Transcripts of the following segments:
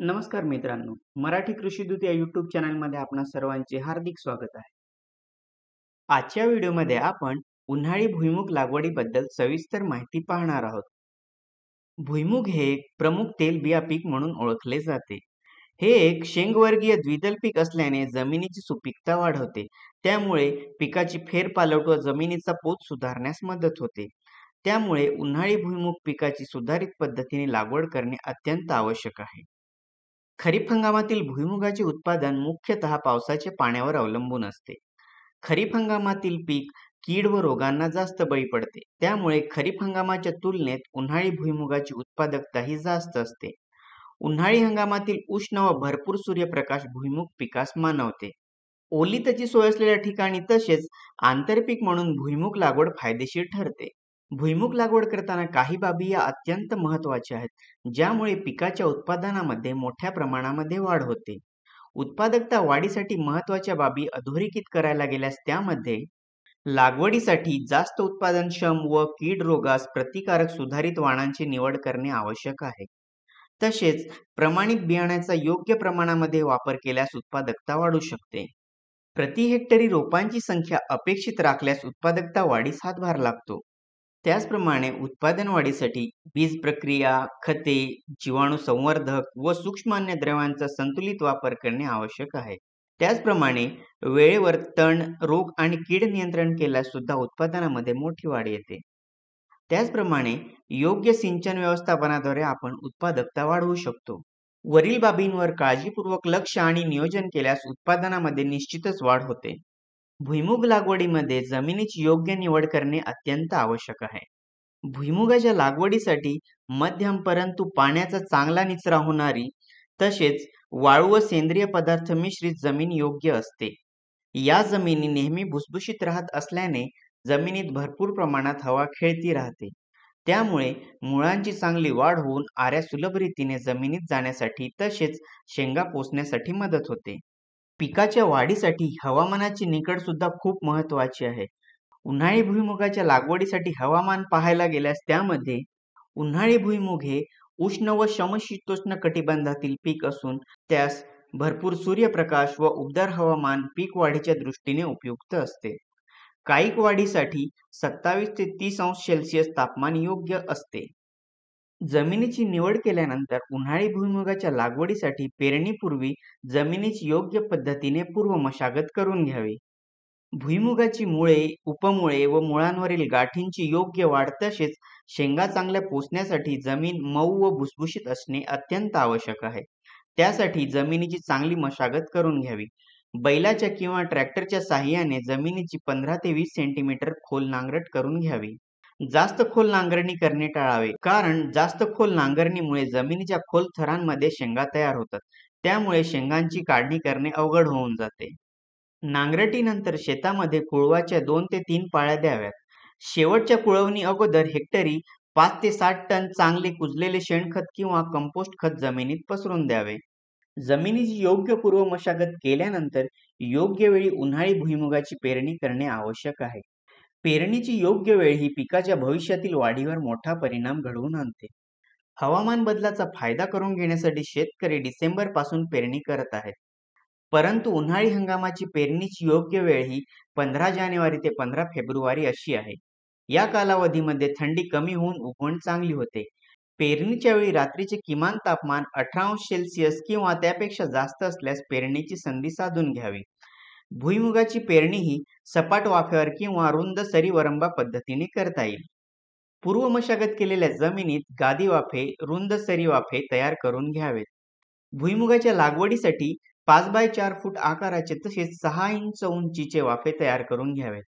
नमस्कार मित्रांनो मराठी कृषीदूत या युट्यूब चॅनलमध्ये आपण सर्वांचे हार्दिक स्वागत आहे आजच्या व्हिडिओमध्ये आपण उन्हाळी भुईमुग लागवडीबद्दल सविस्तर माहिती पाहणार आहोत भुईमुग हे एक प्रमुख तेलबिया पीक म्हणून ओळखले जाते हे एक शेंगवर्गीय द्विदल पीक असल्याने जमिनीची सुपीकता वाढवते त्यामुळे पिकाची फेरपालट व जमिनीचा पोत सुधारण्यास मदत होते त्यामुळे उन्हाळी भुईमुग पिकाची सुधारित पद्धतीने लागवड करणे अत्यंत आवश्यक आहे खरीप हंगामातील भुईमुगाचे उत्पादन मुख्यतः पावसाचे पाण्यावर अवलंबून असते खरीप हंगामातील पीक कीड व रोगांना जास्त बळी पडते त्यामुळे खरीप हंगामाच्या तुलनेत उन्हाळी भुईमुगाची उत्पादकता ही जास्त असते उन्हाळी हंगामातील उष्ण व भरपूर सूर्यप्रकाश भुईमुग पिकास मानवते ओलिताची सोय असलेल्या ठिकाणी तसेच आंतरपीक म्हणून भुईमुग लागवड फायदेशीर ठरते भुईमुख लागवड करताना काही बाबी या अत्यंत महत्वाच्या आहेत ज्यामुळे पिकाच्या उत्पादनामध्ये मोठ्या प्रमाणामध्ये वाढ होते उत्पादकता वाढीसाठी महत्वाच्या बाबी अधोरेखित करायला गेल्यास त्यामध्ये लागवडीसाठी जास्त उत्पादनक्षम व कीड रोगास प्रतिकारक सुधारित वाणांची निवड करणे आवश्यक आहे तसेच प्रमाणित बियाण्याचा योग्य प्रमाणामध्ये वापर केल्यास उत्पादकता वाढू शकते प्रति हेक्टरी रोपांची संख्या अपेक्षित राखल्यास उत्पादकता वाढीस हातभार लागतो त्याचप्रमाणे उत्पादन वाढीसाठी बीज प्रक्रिया खते जीवाणू संवर्धक व सूक्ष्म अन्नद्रव्यांचा संतुलित वापर करणे आवश्यक आहे त्याचप्रमाणे वेळेवर तण रोग आणि कीड नियंत्रण केल्यास सुद्धा उत्पादनामध्ये मोठी वाढ येते त्याचप्रमाणे योग्य सिंचन व्यवस्थापनाद्वारे आपण उत्पादकता वाढवू शकतो वरील बाबींवर काळजीपूर्वक लक्ष आणि नियोजन केल्यास उत्पादनामध्ये निश्चितच वाढ होते भुईमुग लागवडीमध्ये जमिनीची योग्य निवड करणे अत्यंत आवश्यक आहे भुईमुगाच्या लागवडीसाठी मध्यम परंतु पाण्याचा चांगला निचरा होणारी तसेच वाळू व सेंद्रिय पदार्थ मिश्रित जमीन योग्य असते या जमिनी नेहमी भुसभुशीत राहत असल्याने जमिनीत भरपूर प्रमाणात हवा खेळती राहते त्यामुळे मुळांची चांगली वाढ होऊन आऱ्या सुलभ रीतीने जमिनीत जाण्यासाठी तसेच शेंगा पोसण्यासाठी मदत होते पिकाच्या वाढीसाठी हवामानाची निकड सुद्धा खूप महत्वाची आहे उन्हाळी भुईमुगाच्या लागवडीसाठी हवामान पाहायला गेल्यास त्यामध्ये उन्हाळी भुईमुग हे उष्ण व समशीतोष्ण कटिबंधातील पीक असून त्यास भरपूर सूर्यप्रकाश व उबदार हवामान पीक वाढीच्या दृष्टीने उपयुक्त असते काहीक वाढीसाठी सत्तावीस ते तीस अंश सेल्सिअस तापमान योग्य असते जमिनीची निवड केल्यानंतर उन्हाळी भुईमूगाच्या लागवडीसाठी पेरणीपूर्वी जमिनीची योग्य पद्धतीने पूर्व मशागत करून घ्यावी. भुईमुगाची मुळे, उपमुळे व मुळांवरील गाठींची योग्य वाढ तसेच शेंगा चांगल्या पोसण्यासाठी जमीन मऊ व भुसभुशीत असणे अत्यंत आवश्यक आहे. त्यासाठी जमिनीची चांगली मशागत करून घ्यावी. बैलाच्या किंवा ट्रॅक्टरच्या साहाय्याने जमिनीची पंधरा ते वीस सेंटीमीटर खोल नांगरट करून घ्यावी. जास्त खोल नांगरणी करणे टाळावे कारण जास्त खोल नांगरणीमुळे जमिनीच्या खोल थरांमध्ये शेंगा तयार होतात त्यामुळे शेंगांची काढणी करणे अवघड होऊन जाते नांगरटीनंतर शेतामध्ये कुळवाच्या दोन ते तीन पाळ्या द्याव्यात शेवटच्या कुळवणी अगोदर हेक्टरी पाच ते साठ टन चांगले कुजलेले शेणखत किंवा कंपोस्ट खत जमिनीत पसरून द्यावे जमिनीची योग्य पूर्व मशागत केल्यानंतर योग्य वेळी उन्हाळी भुईमुगाची पेरणी करणे आवश्यक आहे पेरणीची योग्य वेळ ही पिकाच्या भविष्यातील वाढीवर मोठा परिणाम घडवून आणते हवामान बदलाचा फायदा करून घेण्यासाठी शेतकरी डिसेंबर पासून पेरणी करत आहेत परंतु उन्हाळी हंगामाची पेरणीची योग्य वेळ ही पंधरा जानेवारी ते पंधरा फेब्रुवारी अशी आहे या कालावधीमध्ये थंडी कमी होऊन उगवण चांगली होते पेरणीच्या वेळी रात्रीचे किमान तापमान अठरा अंश सेल्सिअस किंवा त्यापेक्षा जास्त असल्यास पेरणीची संधी साधून घ्यावी भुईमुगाची पेरणीही सपाट वाफ्यावर किंवा रुंद सरी वरंबा पद्धतीने करता येईल पूर्व मशागत केलेल्या जमिनीत गादी वाफे रुंद सरी वाफे तयार करून घ्यावेत भुईमुगाच्या लागवडीसाठी पाच बाय चार फूट आकाराचे तसेच सहा इंच उंचीचे वाफे तयार करून घ्यावेत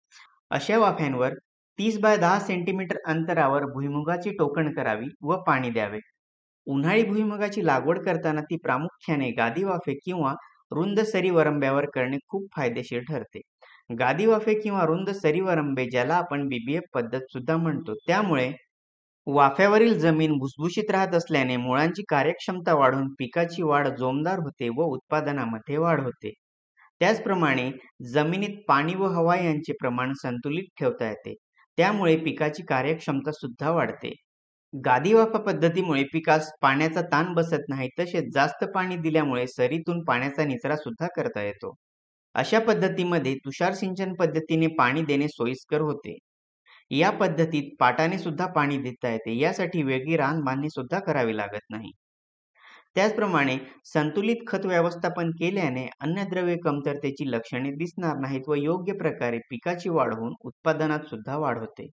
अशा वाफ्यांवर तीस बाय दहा सेंटीमीटर अंतरावर भुईमुगाची टोकण करावी व पाणी द्यावे उन्हाळी भुईमुगाची लागवड करताना ती प्रामुख्याने गादी वाफे किंवा रुंद सरी करणे खूप फायदेशीर ठरते गादी वाफे किंवा रुंद सरी वरंबे ज्याला आपण बीबीएफ पद्धत सुद्धा म्हणतो त्यामुळे वाफ्यावरील जमीन भुसभुशीत राहत असल्याने मुळांची कार्यक्षमता वाढून पिकाची वाढ जोमदार होते व उत्पादनामध्ये वाढ होते त्याचप्रमाणे जमिनीत पाणी व हवा यांचे प्रमाण संतुलित ठेवता येते त्यामुळे पिकाची कार्यक्षमता सुद्धा वाढते गादी पद्धतीमुळे पिकास पाण्याचा ताण बसत नाही तसेच जास्त पाणी दिल्यामुळे सरीतून पाण्याचा निचरा सुद्धा करता येतो अशा पद्धतीमध्ये तुषार सिंचन पद्धतीने पाणी देणे सोयीस्कर होते या पद्धतीत पाटाने सुद्धा पाणी देता येते यासाठी वेगळी रान बांधणी सुद्धा करावी लागत नाही त्याचप्रमाणे संतुलित खत व्यवस्थापन केल्याने अन्नद्रव्य कमतरतेची लक्षणे दिसणार नाहीत व योग्य प्रकारे पिकाची वाढ होऊन उत्पादनात सुद्धा वाढ होते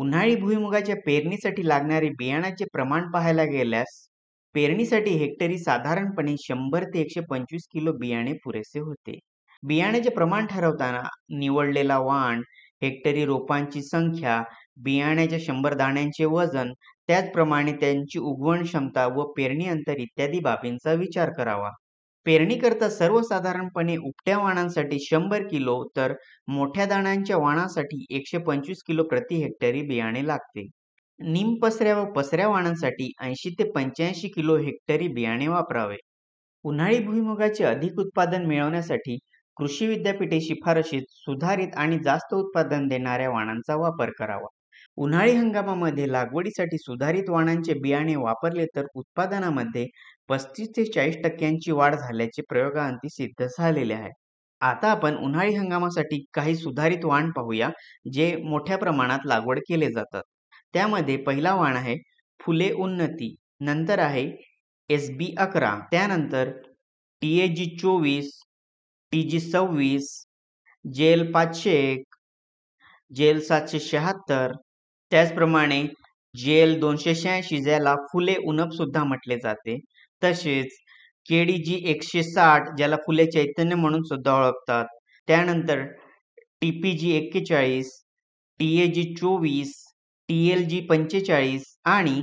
उन्हाळी भुईमुगाच्या पेरणीसाठी लागणारे बियाण्याचे प्रमाण पाहायला गेल्यास पेरणीसाठी हेक्टरी साधारणपणे शंभर ते एकशे पंचवीस किलो बियाणे पुरेसे होते बियाण्याचे प्रमाण ठरवताना निवडलेला वाण हेक्टरी रोपांची संख्या बियाण्याच्या शंभर दाण्यांचे वजन त्याचप्रमाणे त्यांची उगवण क्षमता व पेरणी अंतर इत्यादी बाबींचा विचार करावा पेरणी करता सर्वसाधारणपणे उपट्या वाणांसाठी शंभर किलो तर मोठ्या दाण्यांच्या वाणासाठी एकशे पंचवीस किलो प्रति हेक्टरी बियाणे लागते निम पसऱ्या व पसऱ्या वाणांसाठी ऐंशी ते पंच्याऐंशी किलो हेक्टरी बियाणे वापरावे उन्हाळी भुईमुगाचे अधिक उत्पादन मिळवण्यासाठी कृषी विद्यापीठे शिफारशीत सुधारित आणि जास्त उत्पादन देणाऱ्या वाणांचा वापर करावा उन्हाळी हंगामामध्ये लागवडीसाठी सुधारित वाणांचे बियाणे वापरले तर उत्पादनामध्ये पस्तीस ते चाळीस टक्क्यांची वाढ झाल्याचे प्रयोगाअंती सिद्ध झालेले आहे आता आपण उन्हाळी हंगामासाठी काही सुधारित वाण पाहूया जे मोठ्या प्रमाणात लागवड केले जातात त्यामध्ये पहिला वाण आहे फुले उन्नती नंतर आहे एस बी अकरा त्यानंतर टी ए जी चोवीस टी जी सव्वीस जेल पाचशे एक जेल सातशे शहात्तर त्याचप्रमाणे जेल दोनशे शहाऐंशी ज्याला फुले उनपसुद्धा म्हटले जाते तसेच केडीजी एकशे साठ ज्याला फुले चैतन्य म्हणून सुद्धा ओळखतात त्यानंतर टी पी जी एक्केचाळीस टी ए जी चोवीस टी एल जी पंचेचाळीस आणि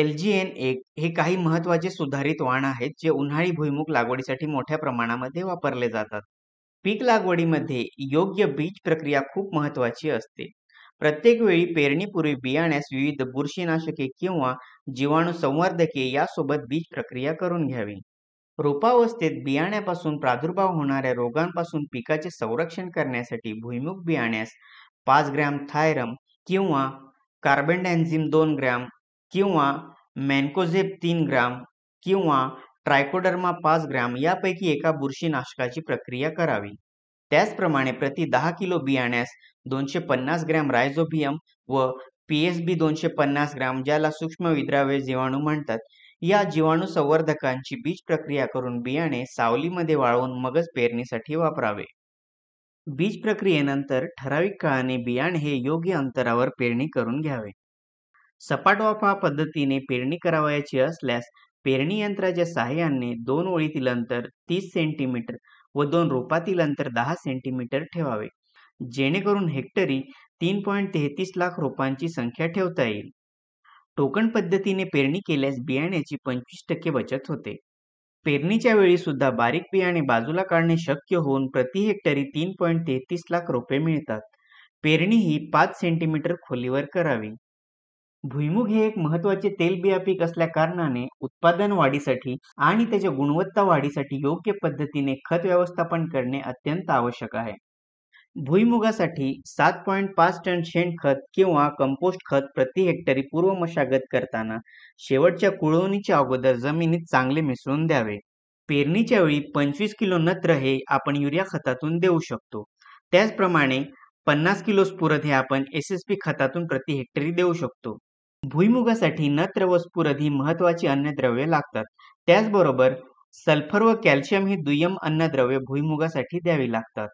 एल जी एन एक हे काही महत्वाचे सुधारित वाण आहेत जे उन्हाळी भुईमुख लागवडीसाठी मोठ्या प्रमाणामध्ये वापरले जातात पीक लागवडीमध्ये योग्य बीज प्रक्रिया खूप महत्त्वाची असते प्रत्येक वेळी पेरणीपूर्वी बियाण्यास विविध बुरशीनाशके किंवा जीवाणू संवर्धके यासोबत बीज प्रक्रिया करून घ्यावी रोपावस्थेत बियाण्यापासून प्रादुर्भाव होणाऱ्या रोगांपासून पिकाचे संरक्षण करण्यासाठी भुईमुख बियाण्यास पाच ग्रॅम थायरम किंवा कार्बेंडॅन्झिम दोन ग्रॅम किंवा मॅन्कोझेब तीन ग्रॅम किंवा ट्रायकोडर्मा पाच ग्रॅम यापैकी एका बुरशीनाशकाची प्रक्रिया करावी त्याचप्रमाणे प्रति दहा किलो बियाण्यास दोनशे पन्नास ग्रॅम रायझोबियम व पी एस बी दोनशे पन्नास ग्राम ज्याला सूक्ष्म विद्राव्य जीवाणू म्हणतात या जीवाणू संवर्धकांची बीज प्रक्रिया करून बियाणे सावलीमध्ये वाळवून मगच पेरणीसाठी वापरावे बीज प्रक्रियेनंतर ठराविक काळाने बियाणे हे योग्य अंतरावर पेरणी करून घ्यावे सपाट वाफा पद्धतीने पेरणी करावयाची असल्यास पेरणी यंत्राच्या सहाय्याने दोन ओळीतील अंतर तीस सेंटीमीटर व दोन रोपातील अंतर दहा सेंटीमीटर ठेवावे जेणेकरून हेक्टरी तीन पॉईंट तेहतीस लाख रोपांची संख्या ठेवता येईल टोकन पद्धतीने पेरणी केल्यास बियाण्याची पंचवीस टक्के बचत होते पेरणीच्या वेळी सुद्धा बारीक बियाणे बाजूला काढणे शक्य होऊन प्रति हेक्टरी तीन पॉईंट तेहतीस लाख रोपे मिळतात पेरणी ही पाच सेंटीमीटर खोलीवर करावी भुईमुग हे एक महत्वाचे तेलबिया पीक असल्या कारणाने उत्पादन वाढीसाठी आणि त्याच्या गुणवत्ता वाढीसाठी योग्य पद्धतीने खत व्यवस्थापन करणे अत्यंत आवश्यक आहे भुईमुगासाठी सात पॉईंट पाच टन शेणखत किंवा कंपोस्ट खत प्रति हेक्टरी पूर्व मशागत करताना शेवटच्या कुळवणीच्या अगोदर जमिनीत चांगले मिसळून द्यावे पेरणीच्या वेळी पंचवीस किलो नत्र हे आपण युरिया खतातून देऊ शकतो त्याचप्रमाणे पन्नास किलो स्फुरद हे आपण एस एस पी खतातून प्रति हेक्टरी देऊ शकतो भुईमुगासाठी नत्र व स्फुरद ही महत्वाची अन्नद्रव्ये लागतात त्याचबरोबर सल्फर व कॅल्शियम ही दुय्यम अन्नद्रव्ये भुईमुगासाठी द्यावी लागतात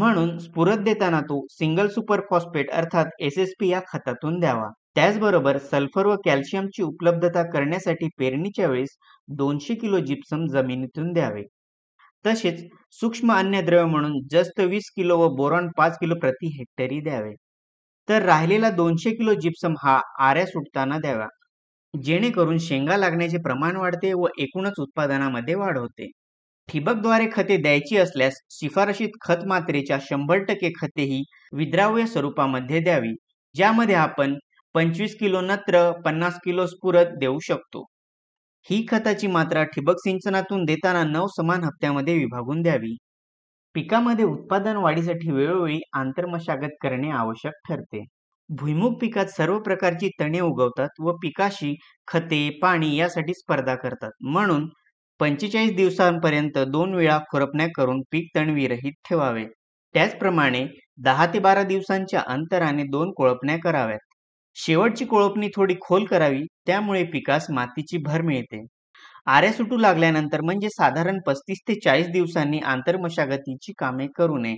म्हणून स्फुरत देताना तो सिंगल सुपर फॉस्फेट अर्थात एस एस पी या खतातून द्यावा त्याचबरोबर सल्फर व कॅल्शियमची उपलब्धता करण्यासाठी पेरणीच्या वेळेस दोनशे किलो जिप्सम जमिनीतून द्यावे तसेच सूक्ष्म अन्नद्रव्य म्हणून जस्त वीस किलो व बोरॉन पाच किलो प्रति हेक्टरी द्यावे तर राहिलेला दोनशे किलो जिप्सम हा आऱ्या सुटताना द्यावा जेणेकरून शेंगा लागण्याचे प्रमाण वाढते व एकूणच उत्पादनामध्ये वाढ होते ठिबकद्वारे खते द्यायची असल्यास शिफारशीत खत मात्रेच्या शंभर टक्के खते ही विद्राव्य स्वरूपामध्ये द्यावी ज्यामध्ये आपण पंचवीस किलो नत्र पन्नास किलो स्फुरत देऊ शकतो ही खताची मात्रा ठिबक सिंचनातून देताना नऊ समान हप्त्यामध्ये विभागून द्यावी पिकामध्ये उत्पादन वाढीसाठी वेळोवेळी आंतरमशागत करणे आवश्यक ठरते भुईमुख पिकात सर्व प्रकारची तणे उगवतात व पिकाशी खते पाणी यासाठी स्पर्धा करतात म्हणून पंचेचाळीस दिवसांपर्यंत दोन वेळा खुरपण्या करून पीक तणविरहित ठेवावे त्याचप्रमाणे दहा ते बारा दिवसांच्या अंतराने दोन कोळपण्या कराव्यात शेवटची कोळपणी थोडी खोल करावी त्यामुळे पिकास मातीची भर मिळते आऱ्या सुटू लागल्यानंतर म्हणजे साधारण पस्तीस ते चाळीस दिवसांनी आंतरमशागतीची कामे करू नये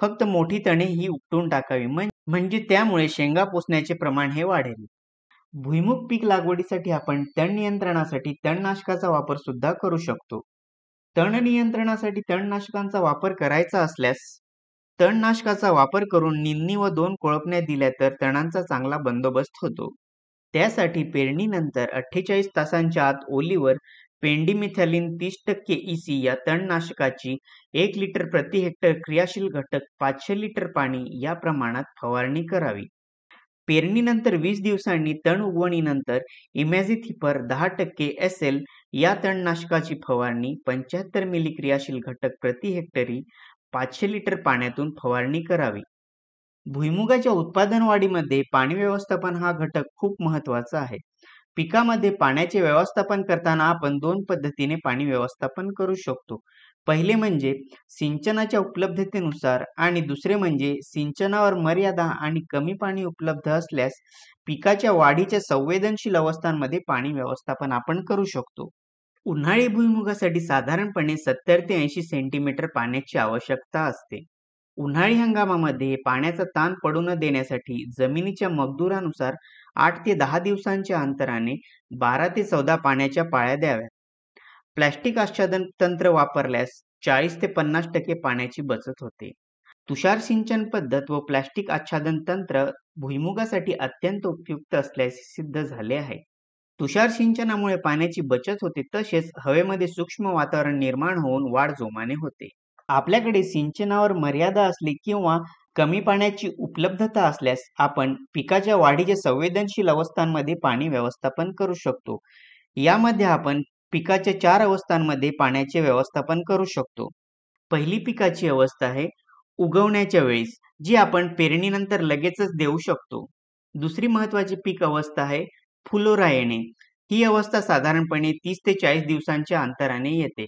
फक्त मोठी तणे ही उपटून टाकावी म्हणजे त्यामुळे शेंगा पोसण्याचे प्रमाण हे वाढेल भुईमुख पीक लागवडीसाठी आपण तण नियंत्रणासाठी तणनाशकाचा वापर सुद्धा करू शकतो तण नियंत्रणासाठी तणनाशकांचा वापर करायचा असल्यास तणनाशकाचा वापर करून निन्नी व दोन कोळपण्या दिल्या तर तणांचा चांगला बंदोबस्त होतो त्यासाठी पेरणीनंतर अठ्ठेचाळीस तासांच्या आत ओलीवर पेंडीमिथॅलिन तीस टक्के ईसी e या तणनाशकाची एक लिटर प्रति हेक्टर क्रियाशील घटक पाचशे लिटर पाणी या प्रमाणात फवारणी करावी पेरणीनंतर वीस दिवसांनी तण उगवणीनंतर इमॅझिथिपर दहा टक्के एस एल या तणनाशकाची फवारणी पंच्याहत्तर मिली क्रियाशील घटक प्रति हेक्टरी पाचशे लिटर पाण्यातून फवारणी करावी भुईमुगाच्या उत्पादन वाढीमध्ये पाणी व्यवस्थापन हा घटक खूप महत्वाचा आहे पिकामध्ये पाण्याचे व्यवस्थापन करताना आपण दोन पद्धतीने पाणी व्यवस्थापन करू शकतो पहिले म्हणजे सिंचनाच्या उपलब्धतेनुसार आणि दुसरे म्हणजे सिंचनावर मर्यादा आणि कमी पाणी उपलब्ध असल्यास पिकाच्या वाढीच्या संवेदनशील अवस्थांमध्ये पाणी व्यवस्थापन आपण करू शकतो उन्हाळी भुईमुगासाठी साधारणपणे सत्तर ते ऐंशी सेंटीमीटर पाण्याची आवश्यकता असते उन्हाळी हंगामामध्ये पाण्याचा ताण पडू न देण्यासाठी जमिनीच्या मजदुरानुसार आठ ते दहा दिवसांच्या अंतराने बारा ते चौदा पाण्याच्या पाळ्या द्याव्या प्लॅस्टिक आच्छादन तंत्र वापरल्यास चाळीस ते पन्नास टक्के पाण्याची बचत होते तुषार सिंचन पद्धत व प्लॅस्टिक आच्छादन तंत्र भुईमुगासाठी अत्यंत उपयुक्त असल्याचे सिद्ध झाले आहे तुषार सिंचनामुळे पाण्याची बचत होते तसेच हवेमध्ये सूक्ष्म वातावरण निर्माण होऊन वाढ जोमाने होते आपल्याकडे सिंचनावर मर्यादा असली किंवा कमी पाण्याची उपलब्धता असल्यास आपण पिकाच्या वाढीच्या संवेदनशील अवस्थांमध्ये पाणी व्यवस्थापन करू शकतो यामध्ये आपण पिकाच्या चार अवस्थांमध्ये पाण्याचे व्यवस्थापन करू शकतो पहिली पिकाची अवस्था आहे उगवण्याच्या वेळी जी आपण पेरणीनंतर लगेचच देऊ शकतो दुसरी महत्वाची पीक अवस्था आहे फुलोरा येणे ही अवस्था साधारणपणे तीस ते चाळीस दिवसांच्या अंतराने येते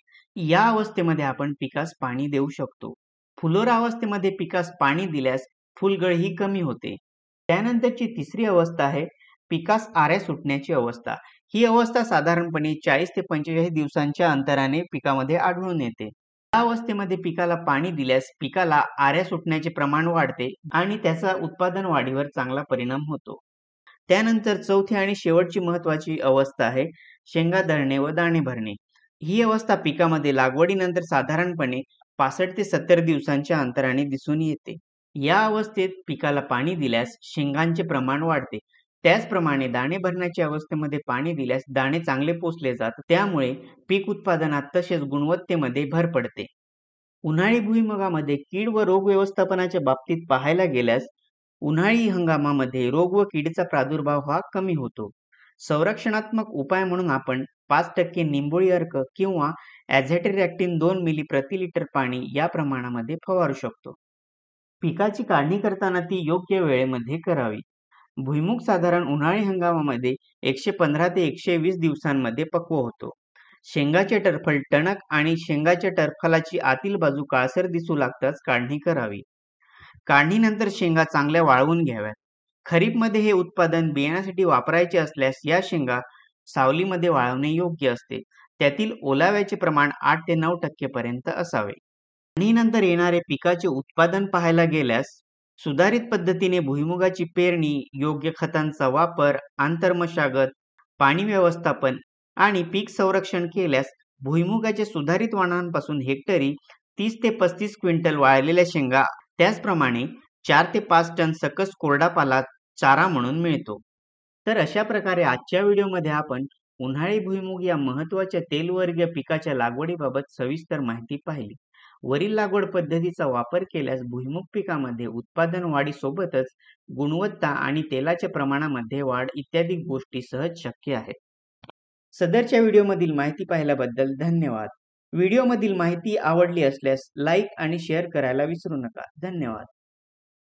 या अवस्थेमध्ये आपण पिकास पाणी देऊ शकतो फुलोरा अवस्थेमध्ये पिकास पाणी दिल्यास फुलगळ ही कमी होते त्यानंतरची तिसरी अवस्था आहे पिकास आऱ्या सुटण्याची अवस्था ही अवस्था साधारणपणे चाळीस ते पंचेचाळीस दिवसांच्या अंतराने पिकामध्ये आढळून येते या अवस्थेमध्ये पिकाला पाणी दिल्यास पिकाला आऱ्या सुटण्याचे प्रमाण वाढते आणि त्याचा उत्पादन वाढीवर चांगला परिणाम होतो त्यानंतर चौथी आणि शेवटची महत्वाची अवस्था आहे शेंगा धरणे व दाणे भरणे ही अवस्था पिकामध्ये लागवडीनंतर साधारणपणे पासष्ट ते सत्तर दिवसांच्या अंतराने दिसून येते या अवस्थेत पिकाला पाणी दिल्यास शेंगांचे प्रमाण वाढते त्याचप्रमाणे दाणे भरण्याच्या अवस्थेमध्ये पाणी दिल्यास दाणे चांगले पोचले जातात त्यामुळे पीक उत्पादनात तसेच गुणवत्तेमध्ये भर पडते उन्हाळी भुईमुगामध्ये कीड व रोग व्यवस्थापनाच्या बाबतीत पाहायला गेल्यास उन्हाळी हंगामामध्ये रोग व किडीचा प्रादुर्भाव हा कमी होतो संरक्षणात्मक उपाय म्हणून आपण पाच टक्के निंबोळी अर्क किंवा ॲझॅटेरॅक्टिन दोन मिली प्रति लिटर पाणी या प्रमाणामध्ये फवारू शकतो पिकाची काढणी करताना ती योग्य वेळेमध्ये करावी भुईमुग साधारण उन्हाळी हंगामामध्ये एकशे पंधरा ते एकशे वीस दिवसांमध्ये पक्व होतो शेंगाचे टरफल टणक आणि शेंगाच्या टरफलाची आतील बाजू काळसर दिसू लागताच काढणी करावी काढणीनंतर शेंगा चांगल्या वाळवून घ्याव्यात खरीपमध्ये हे उत्पादन बियाण्यासाठी वापरायचे असल्यास या शेंगा सावलीमध्ये वाळवणे योग्य असते त्यातील ओलाव्याचे प्रमाण आठ ते नऊ टक्केपर्यंत असावे नंतर येणारे पिकाचे उत्पादन पाहायला गेल्यास सुधारित पद्धतीने भुईमुगाची पेरणी योग्य खतांचा वापर आंतरमशागत पाणी व्यवस्थापन आणि पीक संरक्षण केल्यास भुईमुगाचे सुधारित वाणांपासून हेक्टरी तीस ते पस्तीस क्विंटल वाळलेल्या शेंगा त्याचप्रमाणे चार ते पाच टन सकस कोरडा पाला चारा म्हणून मिळतो तर अशा प्रकारे आजच्या व्हिडिओमध्ये आपण उन्हाळी भुईमुग या महत्वाच्या तेलवर्गीय पिकाच्या लागवडीबाबत सविस्तर माहिती पाहिली वरील लागवड पद्धतीचा वापर केल्यास भुईमुग पिकामध्ये उत्पादन वाढीसोबतच गुणवत्ता आणि तेलाच्या प्रमाणामध्ये वाढ इत्यादी गोष्टी सहज शक्य आहेत सदरच्या व्हिडिओमधील माहिती पाहिल्याबद्दल धन्यवाद व्हिडिओमधील माहिती आवडली असल्यास लाईक आणि शेअर करायला विसरू नका धन्यवाद